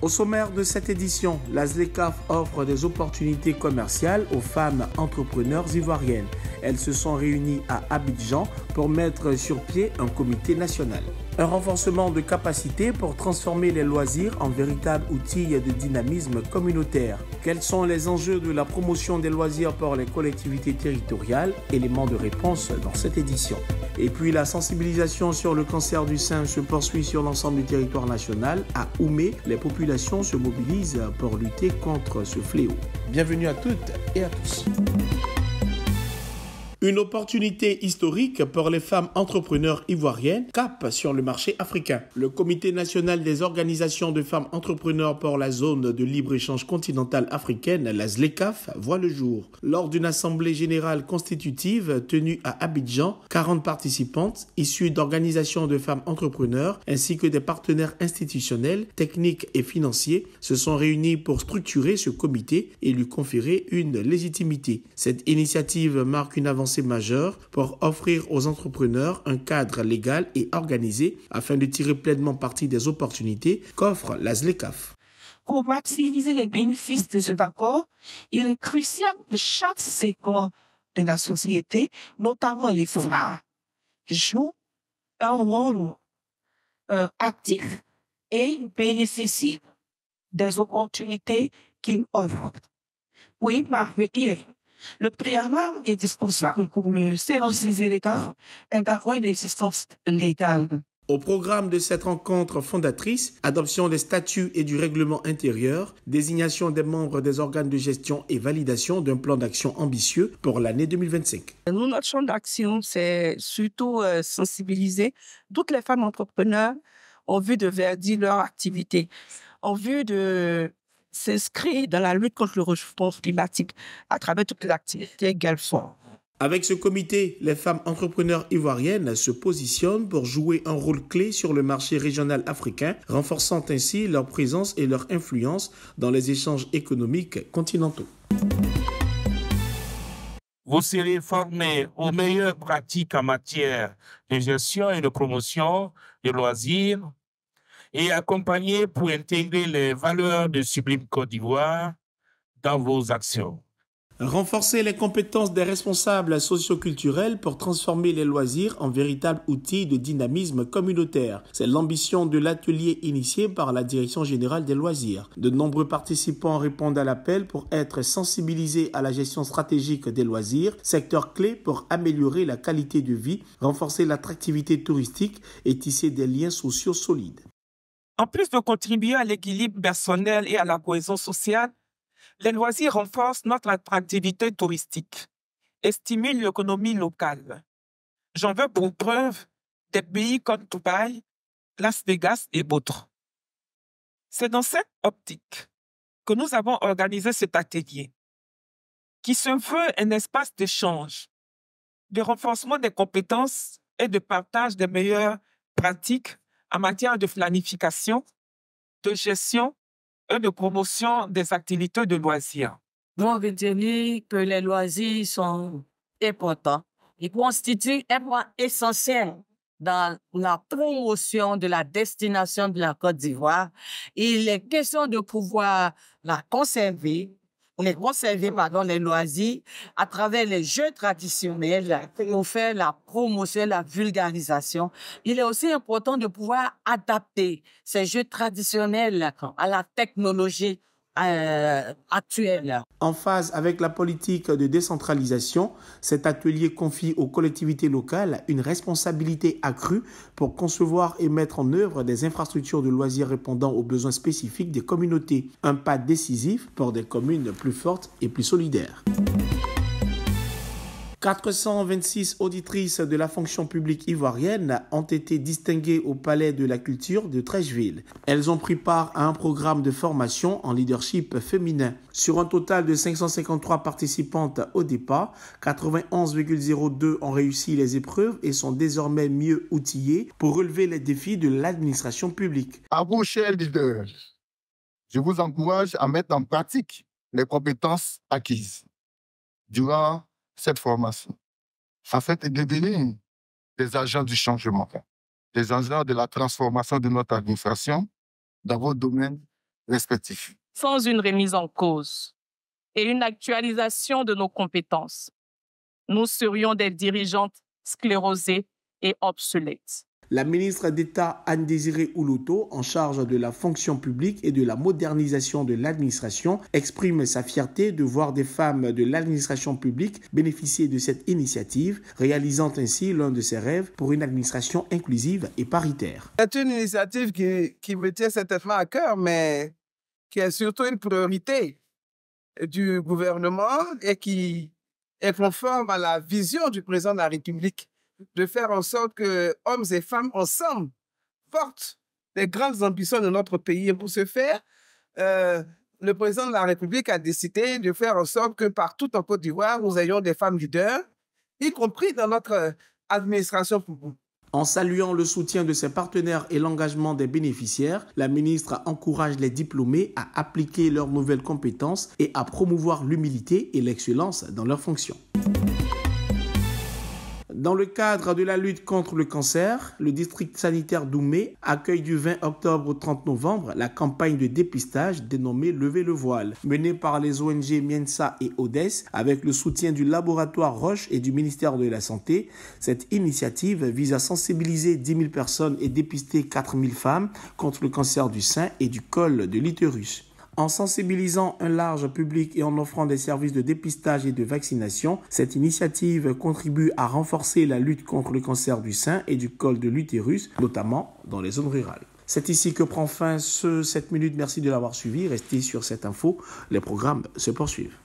Au sommaire de cette édition, la ZLECAF offre des opportunités commerciales aux femmes entrepreneurs ivoiriennes. Elles se sont réunies à Abidjan pour mettre sur pied un comité national. Un renforcement de capacités pour transformer les loisirs en véritable outil de dynamisme communautaire. Quels sont les enjeux de la promotion des loisirs par les collectivités territoriales Éléments de réponse dans cette édition. Et puis la sensibilisation sur le cancer du sein se poursuit sur l'ensemble du territoire national. À Oumé, les populations se mobilisent pour lutter contre ce fléau. Bienvenue à toutes et à tous. Une opportunité historique pour les femmes entrepreneurs ivoiriennes cap sur le marché africain. Le Comité national des organisations de femmes entrepreneurs pour la zone de libre-échange continentale africaine, la ZLECAF, voit le jour. Lors d'une assemblée générale constitutive tenue à Abidjan, 40 participantes issues d'organisations de femmes entrepreneurs ainsi que des partenaires institutionnels, techniques et financiers se sont réunis pour structurer ce comité et lui conférer une légitimité. Cette initiative marque une avancée majeur pour offrir aux entrepreneurs un cadre légal et organisé afin de tirer pleinement parti des opportunités qu'offre la ZLECAF. Pour maximiser les bénéfices de cet accord, il est crucial que chaque segment de la société, notamment les femmes, joue un rôle euh, actif et bénéficie des opportunités qu'il offre. Oui, ma dire, le préalable est dispensable pour mieux les l'État et une existence Au programme de cette rencontre fondatrice, adoption des statuts et du règlement intérieur, désignation des membres des organes de gestion et validation d'un plan d'action ambitieux pour l'année 2025. notre champ d'action, c'est surtout euh, sensibiliser toutes les femmes entrepreneurs en vue de verdir leur activité, en vue de s'inscrit dans la lutte contre le réchauffement climatique à travers toutes les activités qu'elles font. Avec ce comité, les femmes entrepreneurs ivoiriennes se positionnent pour jouer un rôle clé sur le marché régional africain, renforçant ainsi leur présence et leur influence dans les échanges économiques continentaux. Vous serez formés aux meilleures pratiques en matière de gestion et de promotion des loisirs, et accompagner pour intégrer les valeurs de Sublime Côte d'Ivoire dans vos actions. Renforcer les compétences des responsables socioculturels pour transformer les loisirs en véritables outils de dynamisme communautaire. C'est l'ambition de l'atelier initié par la Direction générale des loisirs. De nombreux participants répondent à l'appel pour être sensibilisés à la gestion stratégique des loisirs, secteur clé pour améliorer la qualité de vie, renforcer l'attractivité touristique et tisser des liens sociaux solides. En plus de contribuer à l'équilibre personnel et à la cohésion sociale, les loisirs renforcent notre attractivité touristique et stimulent l'économie locale. J'en veux pour preuve des pays comme Dubaï, Las Vegas et d'autres. C'est dans cette optique que nous avons organisé cet atelier, qui se veut un espace d'échange, de renforcement des compétences et de partage des meilleures pratiques en matière de planification, de gestion et de promotion des activités de loisirs. Vous dit que les loisirs sont importants. Ils constituent un point essentiel dans la promotion de la destination de la Côte d'Ivoire. Il est question de pouvoir la conserver, on est conservé dans les loisirs à travers les jeux traditionnels pour fait la promotion, la vulgarisation. Il est aussi important de pouvoir adapter ces jeux traditionnels à la technologie euh, en phase avec la politique de décentralisation, cet atelier confie aux collectivités locales une responsabilité accrue pour concevoir et mettre en œuvre des infrastructures de loisirs répondant aux besoins spécifiques des communautés. Un pas décisif pour des communes plus fortes et plus solidaires. 426 auditrices de la fonction publique ivoirienne ont été distinguées au Palais de la Culture de Trècheville. Elles ont pris part à un programme de formation en leadership féminin. Sur un total de 553 participantes au départ, 91,02 ont réussi les épreuves et sont désormais mieux outillées pour relever les défis de l'administration publique. À vous, chers leaders, je vous encourage à mettre en pratique les compétences acquises cette formation. Ça fait devenir des agents du changement, des agents de la transformation de notre administration dans vos domaines respectifs. Sans une remise en cause et une actualisation de nos compétences, nous serions des dirigeantes sclérosées et obsolètes. La ministre d'État Anne-Désirée Ouloto, en charge de la fonction publique et de la modernisation de l'administration, exprime sa fierté de voir des femmes de l'administration publique bénéficier de cette initiative, réalisant ainsi l'un de ses rêves pour une administration inclusive et paritaire. C'est une initiative qui, qui me tient certainement à cœur, mais qui est surtout une priorité du gouvernement et qui est conforme à la vision du président de la République de faire en sorte que hommes et femmes ensemble portent les grandes ambitions de notre pays. Et pour ce faire, euh, le président de la République a décidé de faire en sorte que partout en Côte d'Ivoire, nous ayons des femmes leaders, y compris dans notre euh, administration En saluant le soutien de ses partenaires et l'engagement des bénéficiaires, la ministre encourage les diplômés à appliquer leurs nouvelles compétences et à promouvoir l'humilité et l'excellence dans leurs fonctions. Dans le cadre de la lutte contre le cancer, le district sanitaire d'Oumé accueille du 20 octobre au 30 novembre la campagne de dépistage dénommée Lever le voile, menée par les ONG Miensa et Odès avec le soutien du laboratoire Roche et du ministère de la Santé. Cette initiative vise à sensibiliser 10 000 personnes et dépister 4 000 femmes contre le cancer du sein et du col de l'utérus. En sensibilisant un large public et en offrant des services de dépistage et de vaccination, cette initiative contribue à renforcer la lutte contre le cancer du sein et du col de l'utérus, notamment dans les zones rurales. C'est ici que prend fin ce 7 minutes. Merci de l'avoir suivi. Restez sur cette info. Les programmes se poursuivent.